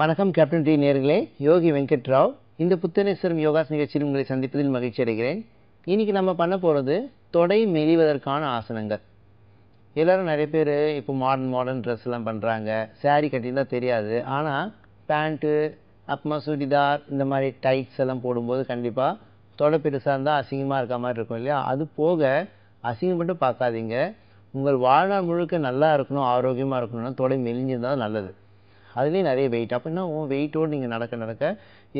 வணக்கம் captain D நேர்களே யோகி வெங்கட் ராவ் இந்த புத்தனேஸ்வரம் யோகாஸ் நிகழ்ச்சியில் உங்களை சந்திப்பதில் மகிழ்ச்சி அடைகிறேன் இன்றைக்கி நம்ம பண்ண போகிறது தொடை மெலிவதற்கான ஆசனங்கள் எல்லோரும் நிறைய பேர் இப்போ மாடர்ன் மாடர்ன் ட்ரெஸ் எல்லாம் பண்ணுறாங்க சாரீ கட்டினா தெரியாது ஆனால் பேண்ட்டு அப்புறமா சுடிதார் இந்த மாதிரி டைட்ஸ் எல்லாம் போடும்போது கண்டிப்பாக தொடை பெருசாக இருந்தால் அசிங்கமாக இருக்க மாதிரி இருக்கும் இல்லையா அது போக அசிங்கம் மட்டும் பார்க்காதீங்க உங்கள் வாழ்நாள் முழுக்க நல்லா இருக்கணும் ஆரோக்கியமாக இருக்கணும்னா தொடை மெலிஞ்சிருந்தால் நல்லது அதுலேயும் நிறைய வெயிட் அப்படின்னா உன் வெயிட்டோடு நீங்கள் நடக்க நடக்க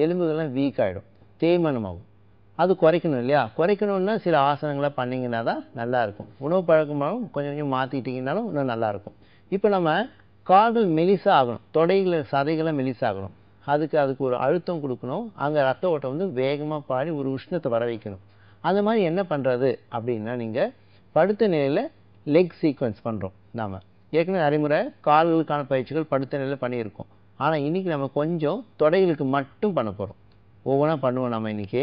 எலும்புகள்லாம் வீக் ஆகிடும் தேய்மானமாகும் அது குறைக்கணும் இல்லையா குறைக்கணுன்னா சில ஆசனங்களை பண்ணிங்கன்னா தான் நல்லாயிருக்கும் உணவு பழக்கமாகவும் கொஞ்சம் கொஞ்சம் மாற்றிட்டிங்கனாலும் இன்னும் நல்லாயிருக்கும் இப்போ நம்ம கால்கள் ஆகணும் தொடைகளை சதைகளை மெலிசாகணும் அதுக்கு அதுக்கு ஒரு அழுத்தம் கொடுக்கணும் அங்கே ரத்த ஓட்டம் வந்து வேகமாக பாடி ஒரு உஷ்ணத்தை வர வைக்கணும் அந்த மாதிரி என்ன பண்ணுறது அப்படின்னா நீங்கள் படுத்த நிலையில் லெக் சீக்வன்ஸ் பண்ணுறோம் நாம் ஏற்கனவே அறிமுறை கால்களுக்கான பயிற்சிகள் படுத்த நிலையில் பண்ணியிருக்கோம் ஆனால் இன்றைக்கி நம்ம கொஞ்சம் தொடைகளுக்கு மட்டும் பண்ண போகிறோம் ஒவ்வொன்றா பண்ணுவோம் நம்ம இன்றைக்கி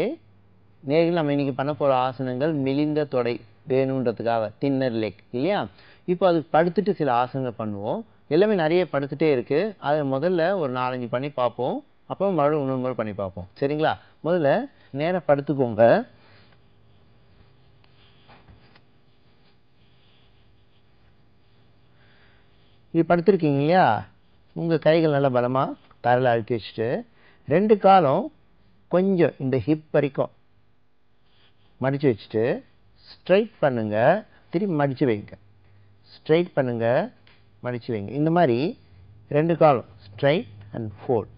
நேரில் நம்ம இன்றைக்கி பண்ண போகிற ஆசனங்கள் மிளிந்த தொடை வேணுன்றதுக்காக தின்னர் லெக் இல்லையா இப்போ அதுக்கு படுத்துட்டு சில ஆசனங்கள் பண்ணுவோம் எல்லாமே நிறைய படுத்துகிட்டே இருக்குது அதை முதல்ல ஒரு நாலஞ்சு பண்ணி பார்ப்போம் அப்புறம் மறுபடியும் இன்னொரு முறை பண்ணி பார்ப்போம் சரிங்களா முதல்ல நேராக படுத்துக்கோங்க இது படுத்திருக்கீங்க இல்லையா உங்கள் கைகள் நல்லா பலமாக தரையில் அழுத்தி வச்சுட்டு ரெண்டு காலம் கொஞ்சம் இந்த ஹிப் வரைக்கும் மடித்து வச்சுட்டு ஸ்ட்ரைட் பண்ணுங்கள் திரும்பி மடித்து வைங்க ஸ்ட்ரைட் பண்ணுங்கள் மடித்து வைங்க இந்த மாதிரி ரெண்டு காலம் ஸ்ட்ரைட் அண்ட் ஃபோல்ட்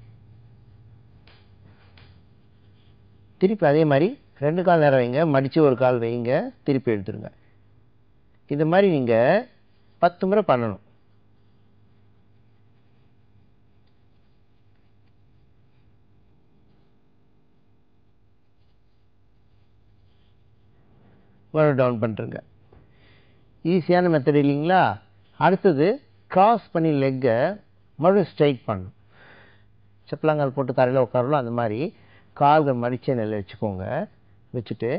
திருப்பி அதே மாதிரி ரெண்டு கால் நேரம் வைங்க மடித்து ஒரு கால் வைங்க திருப்பி எடுத்துருங்க இந்த மாதிரி நீங்கள் பத்து முறை பண்ணணும் வரும் டவுன் பண்ணுறங்க ஈஸியான மெத்தட் இல்லைங்களா அடுத்தது க்ராஸ் பண்ணி லெக்கை மறுபடியும் ஸ்ட்ரைட் பண்ணும் செப்பலாங்கால் போட்டு தரையில் உட்காரலாம் அந்த மாதிரி கால்கள் மடிச்ச நிலையில் வச்சுக்கோங்க வச்சுட்டு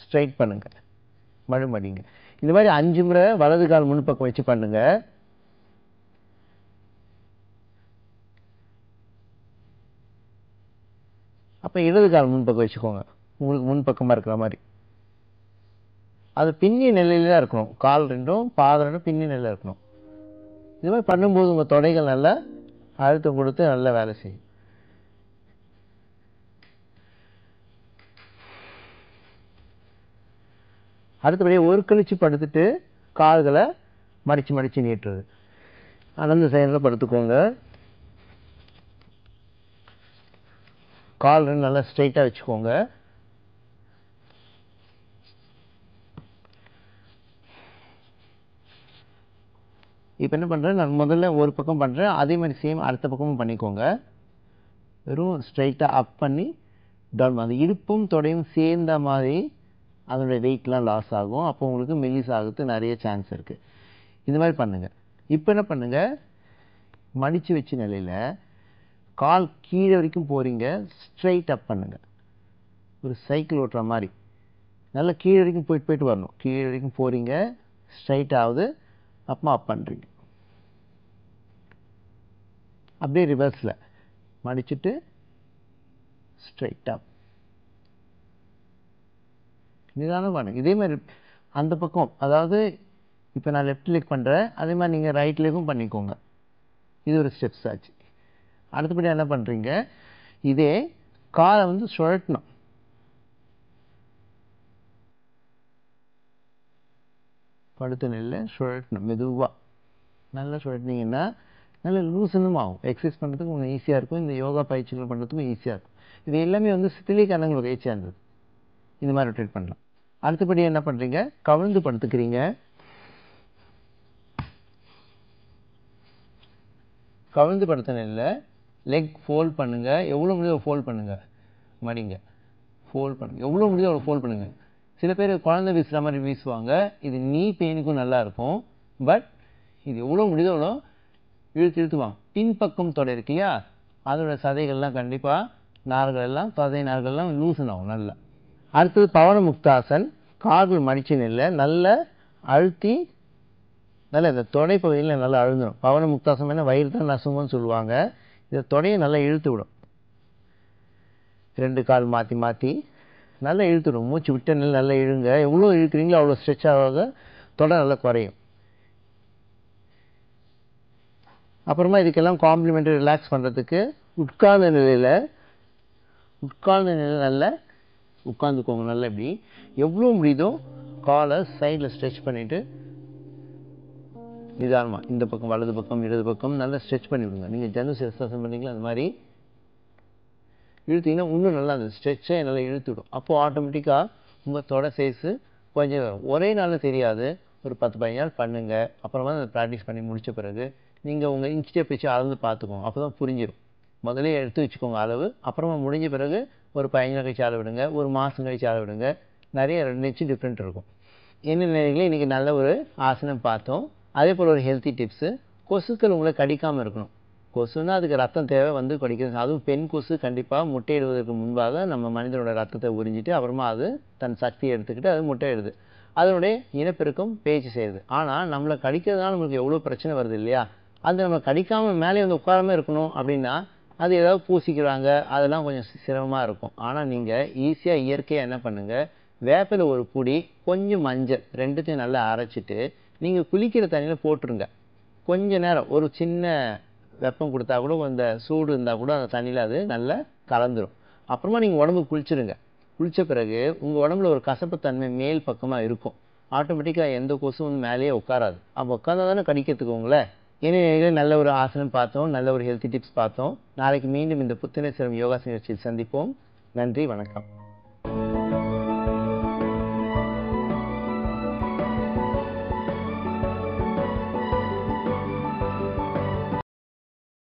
ஸ்ட்ரைட் பண்ணுங்கள் மறுமடிங்க இந்த மாதிரி அஞ்சு முறை வலது கால் முன்பக்கம் வச்சு பண்ணுங்கள் அப்போ இடது கால் முன்பக்கம் வச்சுக்கோங்க உங்களுக்கு முன்பக்கமாக இருக்கிற மாதிரி அது பின்னி நிலையில் தான் இருக்கணும் கால் ரெண்டும் பாதம் ரெண்டும் பின்னி நிலையில் இருக்கணும் இது மாதிரி பண்ணும்போது உங்கள் தொடைகள் நல்லா அழுத்தம் கொடுத்து நல்லா வேலை செய்யும் அடுத்தபடியே ஒரு கழிச்சு படுத்துட்டு கால்களை மடித்து மடித்து நீட்டுறது அனந்த சயனில் படுத்துக்கோங்க கால் ரெண்டு நல்லா ஸ்ட்ரைட்டாக வச்சுக்கோங்க இப்போ என்ன பண்ணுறேன் நான் முதல்ல ஒரு பக்கம் பண்ணுறேன் அதே மாதிரி சேம் அடுத்த பக்கமும் பண்ணிக்கோங்க வெறும் ஸ்ட்ரைட்டாக அப் பண்ணி டவுன் அந்த இடுப்பும் தொடையும் சேர்ந்த மாதிரி அதனுடைய வெயிட்லாம் லாஸ் ஆகும் அப்போ உங்களுக்கு மெல்லிஸ் ஆகிறது நிறைய சான்ஸ் இருக்குது இந்த மாதிரி பண்ணுங்கள் இப்போ என்ன பண்ணுங்கள் மடித்து வச்ச நிலையில் கால் கீழே வரைக்கும் போகிறீங்க ஸ்ட்ரைட் அப் பண்ணுங்கள் ஒரு சைக்கிள் ஓட்டுற மாதிரி நல்லா கீழே வரைக்கும் போயிட்டு போயிட்டு வரணும் கீழே வரைக்கும் போகிறீங்க ஸ்ட்ரைட் ஆகுது அப்புறமா அப் பண்ணுறீங்க அப்படியே ரிவர்ஸில் மடிச்சுட்டு ஸ்ட்ரைட்டாக நிதானம் பண்ணுங்க இதே மாதிரி அந்த பக்கம் அதாவது இப்போ நான் லெஃப்ட் லெக் பண்ணுறேன் அதே மாதிரி நீங்கள் ரைட் லேக்கும் பண்ணிக்கோங்க இது ஒரு ஸ்டெப்ஸ் ஆச்சு அடுத்தபடி என்ன பண்ணுறீங்க இதே காலை வந்து சுழட்டணும் படுத்த நில்ல சுழட்டணும் மெதுவாக நல்லா சுழட்டினீங்கன்னா நல்ல லூசனும் ஆகும் எக்ஸசைஸ் பண்ணுறதுக்கு உங்களுக்கு ஈஸியாக இருக்கும் இந்த யோகா பயிற்சிகள் பண்ணுறதுக்கும் ஈஸியாக இருக்கும் இது எல்லாமே வந்து சித்திலிக்காரங்களுக்கு பயிற்சியாக இருந்தது இந்த மாதிரி ரொட்டேட் பண்ணலாம் அடுத்தபடி என்ன பண்ணுறீங்க கவிழ்ந்து படுத்துக்கிறீங்க கவிழ்ந்து படுத்தனில் லெக் ஃபோல்ட் பண்ணுங்கள் எவ்வளோ முடியும் ஃபோல்ட் பண்ணுங்கள் மடிங்க ஃபோல்ட் பண்ணுங்கள் எவ்வளோ முடியும் அவ்வளோ ஃபோல்ட் பண்ணுங்கள் சில பேர் குழந்தை வீசுகிற மாதிரி வீசுவாங்க இது நீ பெயினுக்கும் நல்லா இருக்கும் பட் இது எவ்வளோ முடியுதோ எவ்வளோ இழுத்து இழுத்துவான் பின்பக்கம் தொடை இருக்கு இல்லையா அதோட சதைகள்லாம் கண்டிப்பாக நார்கள் எல்லாம் சதை நார்கள்லாம் லூசன் ஆகும் நல்லா அடுத்தது பவன முக்தாசன் கார்கள் மடிச்சு நெல்லை நல்லா அழுத்தி நல்லா இந்த தொடை பகுதியில் நல்லா அழுந்துடும் பவன முக்தாசம் என்ன வயிறு தான் நசுங்கன்னு சொல்லுவாங்க இந்த தொடையை நல்லா இழுத்து விடும் ரெண்டு கால் மாற்றி மாற்றி நல்லா இழுத்துடும் மூச்சு விட்ட நல்லா நல்லா இழுங்க எவ்வளோ இழுக்கிறீங்களோ அவ்வளோ ஸ்ட்ரெச் ஆக தொடர் நல்லா குறையும் அப்புறமா இதுக்கெல்லாம் காம்ப்ளிமெண்ட்ரி ரிலாக்ஸ் பண்ணுறதுக்கு உட்கார்ந்த நிலையில் உட்கார்ந்த நிலையில் நல்லா உட்காந்துக்கோங்க நல்லா இப்படி எவ்வளோ முடியுதோ காலை சைடில் ஸ்ட்ரெச் பண்ணிவிட்டு நிதானமாக இந்த பக்கம் வலது பக்கம் இடது பக்கம் நல்லா ஸ்ட்ரெச் பண்ணிவிடுங்க நீங்கள் ஜெனரல் எக்ஸசைஸ் பண்ணிங்களா அந்த மாதிரி இழுத்திங்கன்னா இன்னும் நல்லா அந்த ஸ்ட்ரெச்சாக நல்லா இழுத்துவிடும் அப்போது ஆட்டோமேட்டிக்காக உங்கள் தொடை சைஸு கொஞ்சம் ஒரே நாளில் தெரியாது ஒரு பத்து பதினஞ்சு நாள் பண்ணுங்கள் அப்புறமா அந்த ப்ராக்டிஸ் பண்ணி முடித்த பிறகு நீங்கள் உங்கள் இன்ஸ்டியை ஸ்டெப் அளந்து பார்த்துக்கோங்க அப்போ தான் புரிஞ்சிடும் முதலே எடுத்து வச்சுக்கோங்க அளவு அப்புறமா முடிஞ்ச பிறகு ஒரு பதினஞ்சு நாள் கழிச்சு அளவிடுங்க ஒரு மாதம் கழிச்சு அளவிடுங்க நிறைய ரெண்டு இன்ச்சு டிஃப்ரெண்ட் இருக்கும் என்ன நிலைகளில் இன்றைக்கி நல்ல ஒரு ஆசனம் பார்த்தோம் அதே போல் ஒரு ஹெல்த்தி டிப்ஸு கொசுக்கள் உங்களை கடிக்காமல் இருக்கணும் கொசுன்னா அதுக்கு ரத்தம் தேவை வந்து கடிக்கிறது அதுவும் பெண் கொசு கண்டிப்பாக முட்டையிடுவதற்கு முன்பாக நம்ம மனிதனோட ரத்தத்தை உறிஞ்சிட்டு அப்புறமா அது தன் சக்தியை எடுத்துக்கிட்டு அது முட்டையிடுது அதனுடைய இனப்பெருக்கம் பேச்சு செய்யுது ஆனால் நம்மளை கடிக்கிறதுனால நம்மளுக்கு எவ்வளோ பிரச்சனை வருது இல்லையா அது நம்ம கடிக்காமல் மேலே வந்து உட்காராமல் இருக்கணும் அப்படின்னா அது ஏதாவது பூசிக்கிறாங்க அதெல்லாம் கொஞ்சம் சிரமமாக இருக்கும் ஆனால் நீங்கள் ஈஸியாக இயற்கையாக என்ன பண்ணுங்கள் வேப்பில் ஒரு பொடி கொஞ்சம் மஞ்சள் ரெண்டுத்தையும் நல்லா அரைச்சிட்டு நீங்கள் குளிக்கிற தண்ணியில் போட்டுருங்க கொஞ்ச நேரம் ஒரு சின்ன வெப்பம் கொடுத்தா கூட அந்த சூடு இருந்தால் கூட அந்த தண்ணியில் அது நல்லா கலந்துடும் அப்புறமா நீங்கள் உடம்பு குளிச்சுருங்க குளித்த பிறகு உங்கள் உடம்புல ஒரு கசப்பு தன்மை மேல் பக்கமாக இருக்கும் ஆட்டோமேட்டிக்காக எந்த கொசும் வந்து மேலேயே உட்காராது அப்போ உட்காந்தா தானே கடிக்கிறதுக்கு உங்களை ஏன்னா நல்ல ஒரு ஆசனம் பார்த்தோம் நல்ல ஒரு ஹெல்த்தி டிப்ஸ் பார்த்தோம் நாளைக்கு மீண்டும் இந்த புத்துணர்ச்சிரம் யோகா நிகழ்ச்சியில் சந்திப்போம் நன்றி வணக்கம்